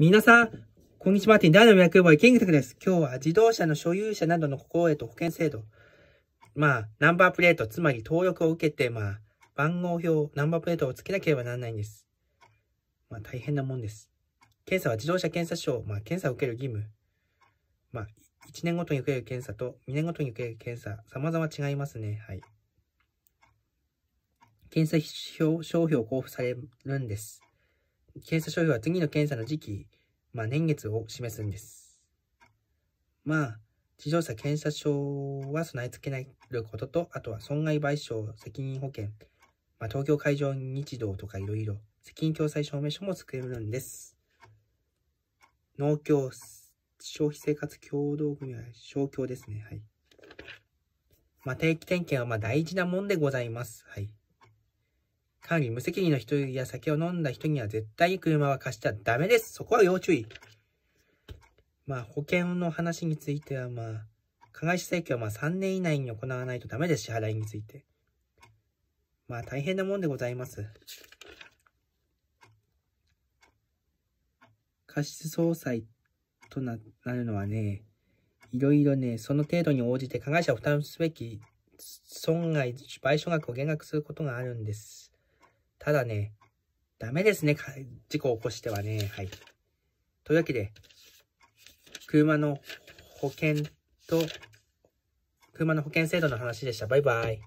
皆さん、こんにちは。ティンダーの予約ボーイ、キングタクです。今日は自動車の所有者などの公営と保険制度。まあ、ナンバープレート、つまり登録を受けて、まあ、番号表、ナンバープレートをつけなければならないんです。まあ、大変なもんです。検査は自動車検査証、まあ、検査を受ける義務。まあ、1年ごとに受ける検査と2年ごとに受ける検査、様々違いますね。はい。検査表、商標交付されるんです。検査書類は次の検査の時期、まあ、年月を示すんです。まあ、地上車検査証は備え付けないことと、あとは損害賠償責任保険、まあ、東京海上日動とかいろいろ、責任共済証明書も作れるんです。農協、消費生活協同組合、商協ですね。はい。まあ、定期点検はま大事なもんでございます。はい。さに無責任な人や酒を飲んだ人には絶対に車は貸しちゃダメです。そこは要注意。まあ、保険の話については、まあ、加害者請求はまあ3年以内に行わないとダメです、支払いについて。まあ、大変なもんでございます。過失総裁となるのはね、いろいろね、その程度に応じて加害者を負担すべき損害賠償額を減額することがあるんです。ただね、ダメですね。事故を起こしてはね。はい。というわけで、車の保険と、車の保険制度の話でした。バイバイ。